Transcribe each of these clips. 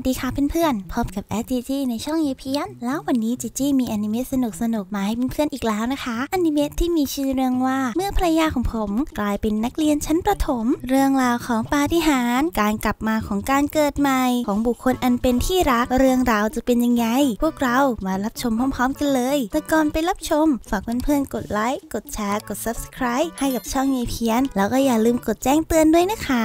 วัสดีค่ะเพื่อนๆ พบกับแอดจีจีในช่องยีเพียนแล้ววันนี้จีจีมีอนิเมะสนุกสนุกมาให้เพื่อนๆอีกแล้วนะคะอนิเมะที่มีชื่อเรื่องว่าเมื่อภรรยาของผมกลายเป็นนักเรียนชั้นประถม เรื่องราวของปาฏิหาริย์การกลับมาของการเกิดใหม่ ของบุคคลอันเป็นที่รักเรื่องราวจะเป็นยังไง พวกเรามารับชมพร้อมๆ กันเลย แต่ก่อนไปรับชมฝากเพื่อนๆกดไลค์กดแชร์กด subscribe ให้กับช่องยีเพียนแล้วก็อย่าลืมกดแจ้งเตือนด้วยนะคะ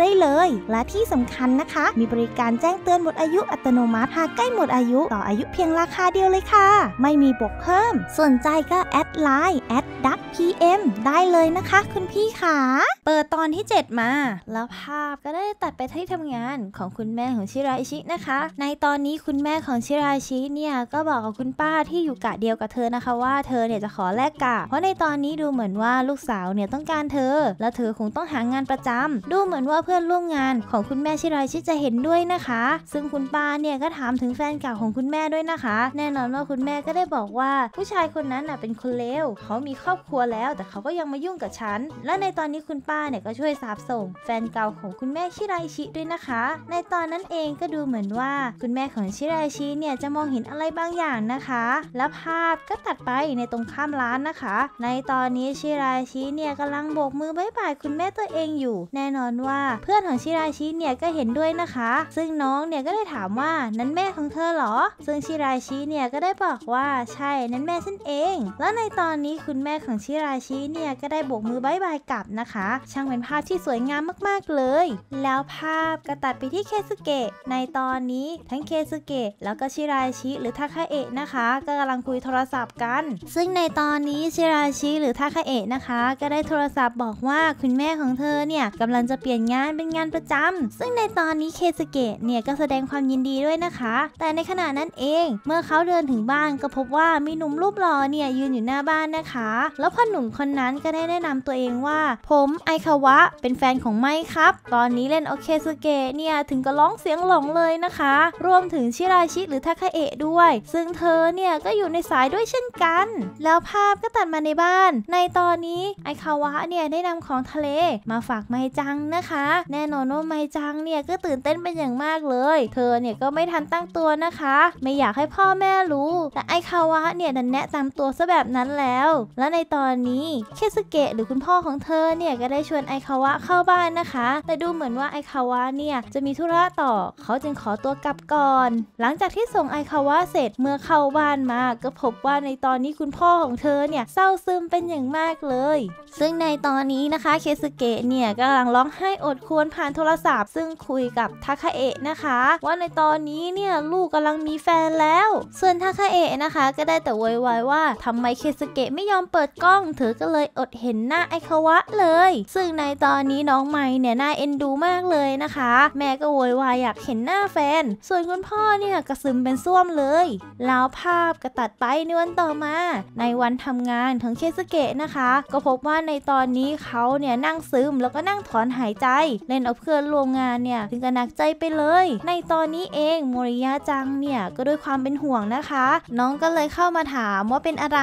ได้เลย และที่สำคัญนะคะ มีบริการแจ้งเตือนหมดอายุอัตโนมัติหากใกล้หมดอายุ ต่ออายุเพียงราคาเดียวเลยค่ะ ไม่มีบวกเพิ่มสนใจก็แอดไลน์แอดดักพีเอ็มได้เลยนะคะ คุณพี่ขาเปิดตอนที่ 7 มา แล้วภาพก็ได้ตัดไปที่ทำงานของคุณแม่ของชิราชินะคะ ในตอนนี้คุณแม่ของชิราชิเนี่ย ก็บอกกับคุณป้าที่อยู่กะเดียวกับเธอนะคะว่าเธอเนี่ยจะขอแลกกะเพราะในตอนนี้ดูเหมือนว่าลูกสาวเนี่ยต้องการเธอ และเธอคงต้องหางานประจำ ดูเหมือนว่าพื่อนร่วมงานของคุณแม่ชิรายชิจะเห็นด้วยนะคะ ซึ่งคุณป้าเนี่ยก็ถามถึงแฟนเก่าของคุณแม่ด้วยนะคะ แน่นอนว่า คุณแม่ก็ได้บอกว่า ผู้ชายคนนั้นน่ะเป็นคนเลวเขามีครอบครัวแล้วแต่เขาก็ยังมายุ่งกับฉันและในตอนนี้คุณป้าเนี่ยก็ช่วยสาบส่งแฟนเก่าของคุณแม่ชิรายชิด้วยนะคะ ในตอนนั้นเองก็ดูเหมือนว่าคุณแม่ของชิรายชิเนี่ยจะมองเห็นอะไรบางอย่างนะคะและภาพก็ตัดไปในตรงข้ามร้านนะคะ ในตอนนี้ชิรายชิเนี่ยกำลังโบกมือบายบายคุณแม่ตัวเองอยู่ แน่นอนว่าเพื่อนของชิราชิเนี่ยก็เห็นด้วยนะคะ ซึ่งน้องเนี่ยก็ได้ถามว่านั้นแม่ของเธอหรอ ซึ่งชิราชิเนี่ยก็ได้บอกว่าใช่นั้นแม่ฉันเอง แล้วในตอนนี้คุณแม่ของชิราชิเนี่ย ก็ได้โบกมือบายบายกลับนะคะ ช่างเป็นภาพที่สวยงามมากๆเลย แล้วภาพก็ตัดไปที่เคซุเกะ ในตอนนี้ทั้งเคซุเกะแล้วก็ชิราชิหรือทาคาเอะนะคะ ก็กำลังคุยโทรศัพท์กัน ซึ่งในตอนนี้ชิราชิหรือทาคาเอะนะคะ ก็ได้โทรศัพท์บอกว่าคุณแม่ของเธอเนี่ยกำลังจะเปลี่ยนงานานเป็นงานประจำ ซึ่งในตอนนี้เคสเกะเนี่ยก็แสดงความยินดีด้วยนะคะ แต่ในขณะนั้นเองเมื่อเขาเดินถึงบ้านก็พบว่ามีหนุ่มรูปหล่อเนี่ยยืนอยู่หน้าบ้านนะคะ แล้วพ่อหนุ่มคนนั้นก็ได้แนะนำตัวเองว่า ผมไอคาวะ เป็นแฟนของไมครับ ตอนนี้เล่นโอเคสเกะเนี่ย ถึงกับร้องเสียงหลงเลยนะคะ รวมถึงชิราชิหรือทาคาเอะด้วย ซึ่งเธอเนี่ยก็อยู่ในสายด้วยเช่นกัน แล้วภาพก็ตัดมาในบ้าน ในตอนนี้ไอคาวะเนี่ยได้นำของทะเล มาฝากไม้จังนะคะแน่นอนว่าไมจังเนี่ย ก็ตื่นเต้นเป็นอย่างมากเลย เธอเนี่ยก็ไม่ทันตั้งตัวนะคะ ไม่อยากให้พ่อแม่รู้แต่ไอคาวะเนี่ยดันแนะตามตัวซะแบบนั้นแล้ว และในตอนนี้เคสเกะหรือคุณพ่อของเธอเนี่ยก็ได้ชวนไอคาวะเข้าบ้านนะคะ แต่ดูเหมือนว่าไอคาวะเนี่ย จะมีธุระต่อเขาจึงขอตัวกลับก่อน หลังจากที่ส่งไอคาวะเสร็จเมื่อเข้าบ้านมาก็พบว่าในตอนนี้คุณพ่อของเธอเนี่ยเศร้าซึมเป็นอย่างมากเลย ซึ่งในตอนนี้นะคะเคสเกะเนี่ยกำลังร้องไห้อดควรผ่านโทรศัพท์ซึ่งคุยกับ ทาคาเอะนะคะ ว่าในตอนนี้เนี่ยลูกกำลังมีแฟนแล้ว ส่วนทาคาเอะนะคะก็ได้แต่วอยวายว่า ทำไมเคสเกะไม่ยอมเปิดกล้องเธอก็เลยอดเห็นหน้าไอคาวะเลย ซึ่งในตอนนี้น้องไม้เนี่ยน่าเอ็นดูมากเลยนะคะ แม่ก็โวยวายอยากเห็นหน้าแฟน ส่วนคุณพ่อเนี่ยกระซึมเป็นส้วมเลย แล้วภาพก็ตัดไป ในวันต่อมา ในวันทำงานของเคสเกะนะคะ ก็พบว่าในตอนนี้เขาเนี่ยนั่งซึมแล้วก็นั่งถอนหายใจเล่นเอาเพื่อนร่วมงานเนี่ยถึงกับหนักใจไปเลย ในตอนนี้เองโมริยะจังเนี่ยก็ด้วยความเป็นห่วงนะคะ น้องก็เลยเข้ามาถามว่าเป็นอะไร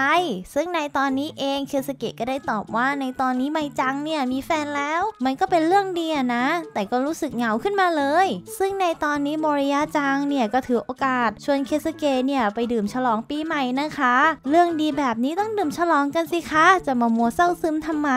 ซึ่งในตอนนี้เองเคียสเกะก็ได้ตอบว่า ในตอนนี้ไมจังเนี่ยมีแฟนแล้ว มันก็เป็นเรื่องดีนะ แต่ก็รู้สึกเหงาขึ้นมาเลย ซึ่งในตอนนี้โมริยะจังเนี่ยก็ถือโอกาสชวนเคียสเกะเนี่ยไปดื่มฉลองปีใหม่นะคะ เรื่องดีแบบนี้ต้องดื่มฉลองกันสิคะจะมามัวเศร้าซึมทำไม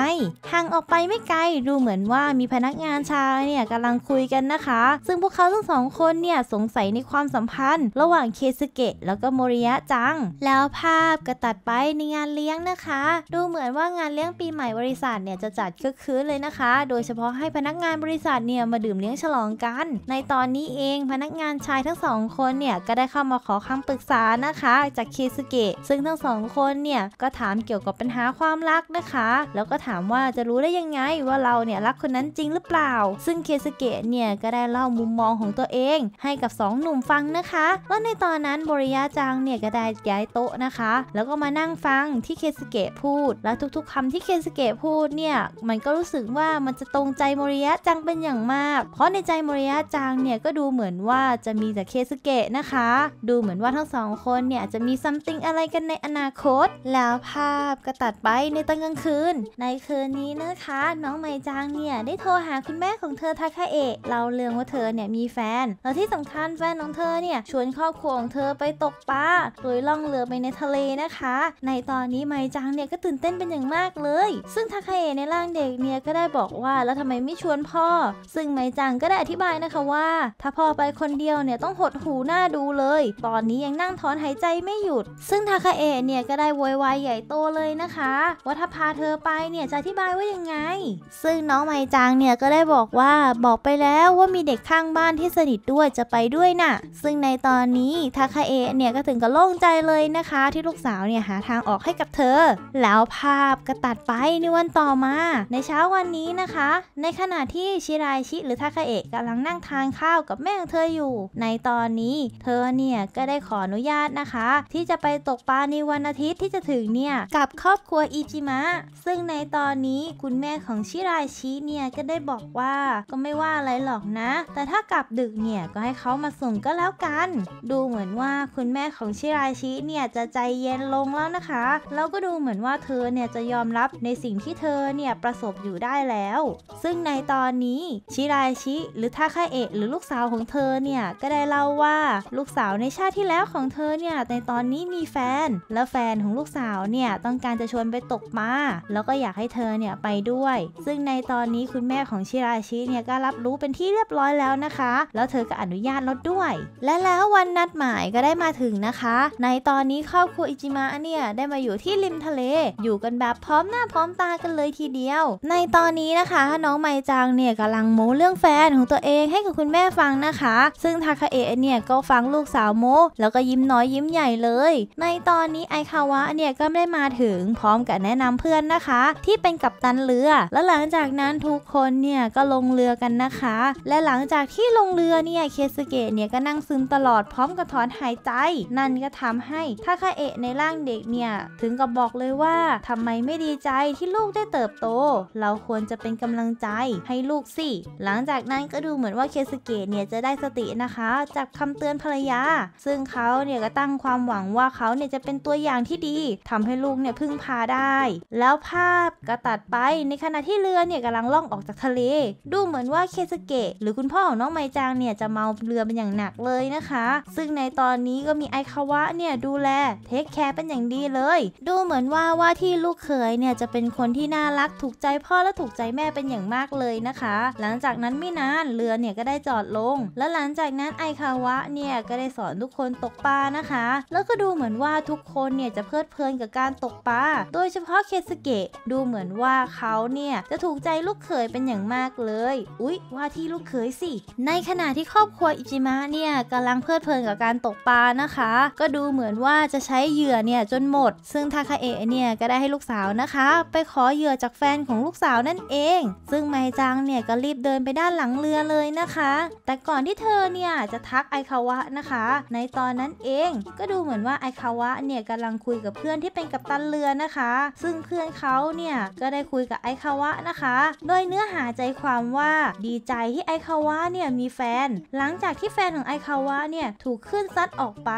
ห่างออกไปไม่ไกลดูเหมือนว่ามีพนักงานานชายเนี่ยกำลังคุยกันนะคะ ซึ่งพวกเขาทั้งสองคนเนี่ยสงสัยในความสัมพันธ์ ระหว่างเคสเกะแล้วก็โมริยะจัง แล้วภาพก็ตัดไปในงานเลี้ยงนะคะ ดูเหมือนว่างานเลี้ยงปีใหม่บริษัทเนี่ยจะจัดคึกคืนเลยนะคะ โดยเฉพาะให้พนักงานบริษัทเนี่ยมาดื่มเลี้ยงฉลองกัน ในตอนนี้เองพนักงานชายทั้งสองคนเนี่ยก็ได้เข้ามาขอคำปรึกษานะคะจากเคสเกะ ซึ่งทั้งสองคนเนี่ยก็ถามเกี่ยวกับปัญหาความรักนะคะ แล้วก็ถามว่าจะรู้ได้ยังไงว่าเราเนี่ยรักคนนั้นจริงหรือเปล่าาซึ่งเคสเกะเนี่ยก็ได้เล่ามุมมองของตัวเอง ให้กับ 2 หนุ่มฟังนะคะ แล้วในตอนนั้นบริยาจังเนี่ยก็ได้ย้ายโต๊ะนะคะ แล้วก็มานั่งฟังที่เคสเกะพูด แล้วทุกๆ คำที่เคสเกะพูดเนี่ย มันก็รู้สึกว่ามันจะตรงใจบริยาจังเป็นอย่างมาก เพราะในใจบริยาจังเนี่ยก็ดูเหมือนว่าจะมีแต่เคสเกะนะคะ ดูเหมือนว่าทั้งสองคนเนี่ยจะมีซัมติงอะไรกันในอนาคตแล้วภาพก็ตัดไปในตอนกลางคืนในคืนนี้นะคะ น้องไมจังเนี่ยได้โทรหาคุณแม่ของเธอทาคาเอะเล่าเรื่องว่าเธอเนี่ยมีแฟนแล้วที่สำคัญแฟนของเธอเนี่ยชวนครอบครัวของเธอไปตกปลาโดยล่องเรือไปในทะเลนะคะ ในตอนนี้ไมจังเนี่ยก็ตื่นเต้นเป็นอย่างมากเลย ซึ่งทาคาเอะในร่างเด็กเนี่ยก็ได้บอกว่าแล้วทำไมไม่ชวนพ่อ ซึ่งไมจังก็ได้อธิบายนะคะว่าถ้าพ่อไปคนเดียวเนี่ยต้องหดหูหน้าดูเลย ตอนนี้ยังนั่งถอนหายใจไม่หยุด ซึ่งทาคาเอะเนี่ยก็ได้โวยวายใหญ่โตเลยนะคะว่าถ้าพาเธอไปเนี่ยจะอธิบายว่ายังไง ซึ่งน้องไมจังเนี่ยก็ได้บอกว่าบอกไปแล้วว่ามีเด็กข้างบ้านที่สนิทด้วยจะไปด้วยนะ่ะ ซึ่งในตอนนี้ทาคาเอะเนี่ยก็ถึงกับโล่งใจเลยนะคะ ที่ลูกสาวเนี่ยหาทางออกให้กับเธอ แล้วภาพก็ตัดไปในวันต่อมา ในเช้าวันนี้นะคะ ในขณะที่ชิรายชิหรือทาคาเอะกำลังนั่งทานข้าวกับแม่ของเธออยู่ ในตอนนี้เธอเนี่ย ก็ได้ขออนุญาตนะคะ ที่จะไปตกปลาในวันอาทิตย์ที่จะถึงเนี่ยกับครอบครัวอิจิมะ ซึ่งในตอนนี้คุณแม่ของชิรายชิเนี่ยก็ได้บอกอกว่าก็ไม่ว่าอะไรหรอกนะ แต่ถ้ากลับดึกเนี่ย ก็ให้เขามาส่งก็แล้วกัน ดูเหมือนว่าคุณแม่ของชิราชิเนี่ยจะใจเย็นลงแล้วนะคะ แล้วก็ดูเหมือนว่าเธอเนี่ยจะยอมรับในสิ่งที่เธอเนี่ยประสบอยู่ได้แล้ว ซึ่งในตอนนี้ชิราชิหรือทาคาเอะหรือลูกสาวของเธอเนี่ยก็ได้เล่าว่าลูกสาวในชาติที่แล้วของเธอเนี่ยในตอนนี้มีแฟน แล้วแฟนของลูกสาวเนี่ยต้องการจะชวนไปตกปลาแล้วก็อยากให้เธอเนี่ยไปด้วย ซึ่งในตอนนี้คุณแม่ของชิิราชิเนี่ยก็รับรู้เป็นที่เรียบร้อยแล้วนะคะ แล้วเธอก็อนุญาตลดด้วย และแล้ววันนัดหมายก็ได้มาถึงนะคะ ในตอนนี้ครอบครัวอิจิมะเนี่ยได้มาอยู่ที่ริมทะเล อยู่กันแบบพร้อมหน้าพร้อมตากันเลยทีเดียว ในตอนนี้นะคะน้องไมจังเนี่ยกำลังโม้เรื่องแฟนของตัวเองให้กับคุณแม่ฟังนะคะ ซึ่งทาคาเอะเนี่ยก็ฟังลูกสาวโม้แล้วก็ยิ้มน้อยยิ้มใหญ่เลยในตอนนี้ไอคาวะเนี่ยก็ได้มาถึงพร้อมกับแนะนำเพื่อนนะคะที่เป็นกัปตันเรือ แล้วหลังจากนั้นทุกคนเนี่ยก็ลงเรือกันนะคะ และหลังจากที่ลงเรือเนี่ยเคสเกตเนี่ยก็นั่งซึมตลอดพร้อมกับถอนหายใจ นั่นก็ทำให้ทาคาเอะในร่างเด็กเนี่ยถึงกับบอกเลยว่าทำไมไม่ดีใจที่ลูกได้เติบโตเราควรจะเป็นกำลังใจให้ลูกสิหลังจากนั้นก็ดูเหมือนว่าเคสเกตเนี่ยจะได้สตินะคะ จากคำเตือนภรรยาซึ่งเขาเนี่ยก็ตั้งความหวังว่าเขาเนี่ยจะเป็นตัวอย่างที่ดีทำให้ลูกเนี่ยพึ่งพาได้ แล้วภาพก็ตัดไปในขณะที่เรือเนี่ยกำลังล่องออกจากทะเลดูเหมือนว่าเคสเกะหรือคุณพ่อของน้องไมจางเนี่ยจะเมาเรือเป็นอย่างหนักเลยนะคะ ซึ่งในตอนนี้ก็มีไอคาวะเนี่ยดูแลเทคแคร์เป็นอย่างดีเลย ดูเหมือนว่าว่าที่ลูกเขยเนี่ยจะเป็นคนที่น่ารักถูกใจพ่อและถูกใจแม่เป็นอย่างมากเลยนะคะ หลังจากนั้นไม่นานเรือเนี่ยก็ได้จอดลง แล้วหลังจากนั้นไอคาวะเนี่ยก็ได้สอนทุกคนตกปลานะคะ แล้วก็ดูเหมือนว่าทุกคนเนี่ยจะเพลิดเพลินกับการตกปลาโดยเฉพาะเคสเกะดูเหมือนว่าเขาเนี่ยจะถูกใจลูกเขยเป็นอย่างมากากเลยอุ๊ยว่าที่ลูกเขยสิ ในขณะที่ครอบครัวอิจิมะเนี่ยกำลังเพลิดเพลินกับการตกปลานะคะ ก็ดูเหมือนว่าจะใช้เหยื่อเนี่ยจนหมด ซึ่งทาคาเอะเนี่ยก็ได้ให้ลูกสาวนะคะ ไปขอเหยื่อจากแฟนของลูกสาวนั่นเอง ซึ่งไมจังเนี่ยก็รีบเดินไปด้านหลังเรือเลยนะคะ แต่ก่อนที่เธอเนี่ยจะทักไอคาวะนะคะ ในตอนนั้นเอง ก็ดูเหมือนว่าไอคาวะเนี่ยกำลังคุยกับเพื่อนที่เป็นกัปตันเรือนะคะ ซึ่งเพื่อนเขาเนี่ยก็ได้คุยกับไอคาวะนะคะ โดยเนื้อหาใจความว่าดีใจที่ไอคาวะเนี่ยมีแฟน หลังจากที่แฟนของไอคาวะเนี่ยถูกขึ้นซัดออกไป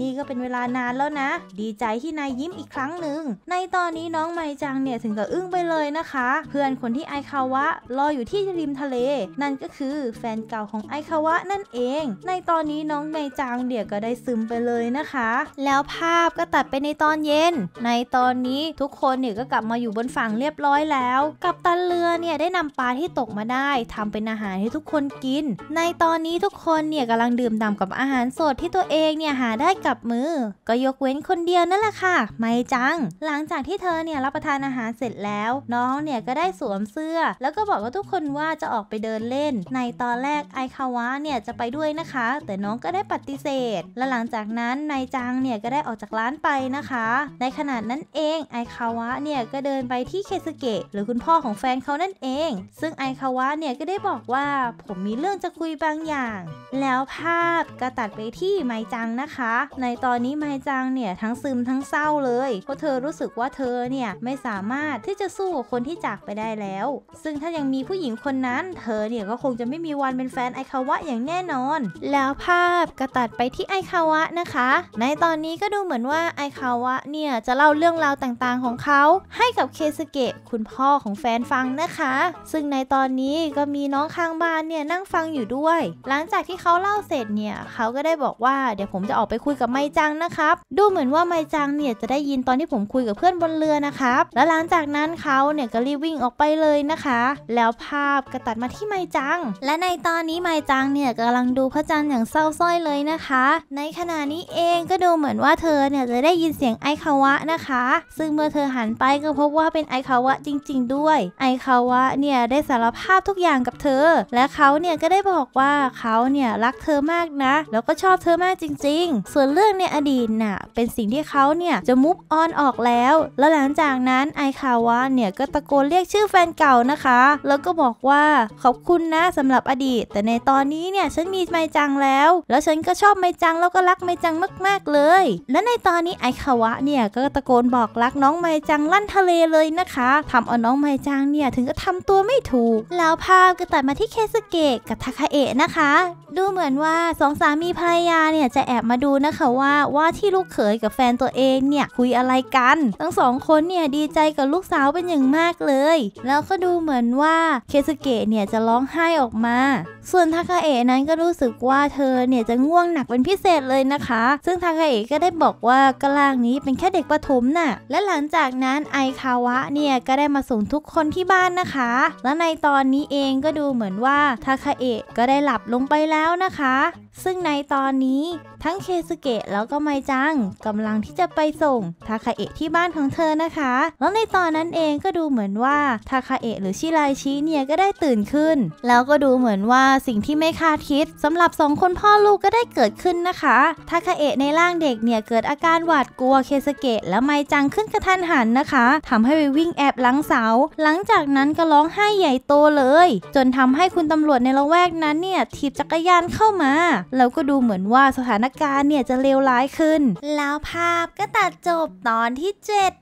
นี่ก็เป็นเวลานานแล้วนะ ดีใจที่นายยิ้มอีกครั้งหนึ่งในตอนนี้น้องไมจังเนี่ยถึงกับอึ้งไปเลยนะคะ เพื่อนคนที่ไอคาวะรออยู่ที่ริมทะเล นั่นก็คือแฟนเก่าของไอคาวะนั่นเอง ในตอนนี้น้องไมจังเดี๋ยวก็ได้ซึมไปเลยนะคะ แล้วภาพก็ตัดไปในตอนเย็น ในตอนนี้ทุกคนเนี่ยก็กลับมาอยู่บนฝั่งเรียบร้อยแล้ว กับตันเรือเนี่ยได้นำปลาที่ตกกมาได้ทำเป็นอาหารให้ทุกคนกิน ในตอนนี้ทุกคนเนี่ยกำลังดื่มด่ากับอาหารสดที่ตัวเองเนี่ยหาได้กับมือ ก็ยกเว้นคนเดียวนั่นแหละค่ะ ไม่จัง หลังจากที่เธอเนี่ยรับประทานอาหารเสร็จแล้ว น้องเนี่ยก็ได้สวมเสื้อ แล้วก็บอกกับทุกคนว่าจะออกไปเดินเล่น ในตอนแรกไอคาวะเนี่ยจะไปด้วยนะคะ แต่น้องก็ได้ปฏิเสธ และหลังจากนั้นนายจังเนี่ยก็ได้ออกจากร้านไปนะคะ ในขณะนั้นเอง ไอคาวะเนี่ยก็เดินไปที่เคสเกะหรือคุณพ่อของแฟนเขานั่นเอง ซึ่งไอายคาวะเนี่ยก็ได้บอกว่าผมมีเรื่องจะคุยบางอย่าง แล้วภาพก็ตัดไปที่ไมจังนะคะ ในตอนนี้ไมจังเนี่ยทั้งซึมทั้งเศร้าเลยเพราะเธอรู้สึกว่าเธอเนี่ยไม่สามารถที่จะสู้กับคนที่จากไปได้แล้ว ซึ่งถ้ายังมีผู้หญิงคนนั้นเธอเนี่ยก็คงจะไม่มีวันเป็นแฟนไอคาวะอย่างแน่นอนแล้วภาพก็ตัดไปที่ไอคาวะนะคะ ในตอนนี้ก็ดูเหมือนว่าไอคาวะเนี่ยจะเล่าเรื่องราวต่างๆของเขาให้กับเคสเกะคุณพ่อของแฟนฟังนะคะซึ่งในตอนอนนี้ก็มีน้องข้างบ้านเนี่ยนั่งฟังอยู่ด้วย หลังจากที่เขาเล่าเสร็จเนี่ยเขาก็ได้บอกว่าเดี๋ยวผมจะออกไปคุยกับไมจังนะครับดูเหมือนว่าไมจังเนี่ยจะได้ยินตอนที่ผมคุยกับเพื่อนบนเรือนะครับแล้วหลังจากนั้นเขาเนี่ยก็รีบวิ่งออกไปเลยนะคะ แล้วภาพก็ตัดมาที่ไมจัง และในตอนนี้ไมจังเนี่ยกำลังดูพระจันทร์อย่างเศร้าส้อยเลยนะคะ ในขณะนี้เองก็ดูเหมือนว่าเธอเนี่ยจะได้ยินเสียงไอคาวะนะคะ ซึ่งเมื่อเธอหันไปก็พบว่าเป็นไอคาวะจริง ๆ ด้วยไอคาวะเนี่ยได้สารารภาพทุกอย่างกับเธอ และเขาเนี่ยก็ได้บอกว่าเขาเนี่ยรักเธอมากนะ แล้วก็ชอบเธอมากจริง ๆ ส่วนเรื่องในอดีตน่ะเป็นสิ่งที่เขาเนี่ยจะมุฟออนออกแล้ว แล้วหลังจากนั้นไอคาวะเนี่ยก็ตะโกนเรียกชื่อแฟนเก่านะคะ แล้วก็บอกว่าขอบคุณนะสำหรับอดีต แต่ในตอนนี้เนี่ยฉันมีไมจังแล้ว แล้วฉันก็ชอบไมจังแล้วก็รักไมจังมาก ๆเลย และในตอนนี้ไอคาวะเนี่ยก็ตะโกนบอกรักน้องไมจังลั่นทะเลเลยนะคะทำเอาน้องไมจังเนี่ยถึงก็ทำตัวไม่ถูกแล้วภาพก็ตัดมาที่เคสเกะกับทาคาเอะนะคะ ดูเหมือนว่าสองสามีภรรยาเนี่ยจะแอบมาดูนะคะว่าว่าที่ลูกเขยกับแฟนตัวเองเนี่ยคุยอะไรกัน ทั้งสองคนเนี่ยดีใจกับลูกสาวเป็นอย่างมากเลย แล้วก็ดูเหมือนว่าเคสเกะเนี่ยจะร้องไห้ออกมาส่วนทาคาเอะนั้นก็รู้สึกว่าเธอเนี่ยจะง่วงหนักเป็นพิเศษเลยนะคะ ซึ่งทาคาเอะก็ได้บอกว่ากลางนี้เป็นแค่เด็กประถมน่ะ และหลังจากนั้นไอคาวะเนี่ยก็ได้มาส่งทุกคนที่บ้านนะคะ และในตอนนี้เองก็ดูเหมือนว่า ทาคาเอะก็ได้หลับลงไปแล้วนะคะ ซึ่งในตอนนี้ทั้งเคสุเกะแล้วก็ไมจังกำลังที่จะไปส่งทาคาเอะที่บ้านของเธอนะคะ แล้วในตอนนั้นเองก็ดูเหมือนว่าทาคาเอะหรือชิไลชิเนี่ยก็ได้ตื่นขึ้น แล้วก็ดูเหมือนว่าสิ่งที่ไม่คาดคิดสำหรับสองคนพ่อลูกก็ได้เกิดขึ้นนะคะทาคาเอะในร่างเด็กเนี่ยเกิดอาการหวาดกลัวเคสเกะและไมจังขึ้นกระทันหันนะคะ ทำให้ไปวิ่งแอบหลังเสา หลังจากนั้นก็ร้องไห้ใหญ่โตเลย จนทำให้คุณตำรวจในละแวกนั้นเนี่ยถีบจักรยานเข้ามา แล้วก็ดูเหมือนว่าสถานการณ์เนี่ยจะเลวร้ายขึ้น แล้วภาพก็ตัดจบตอนที่7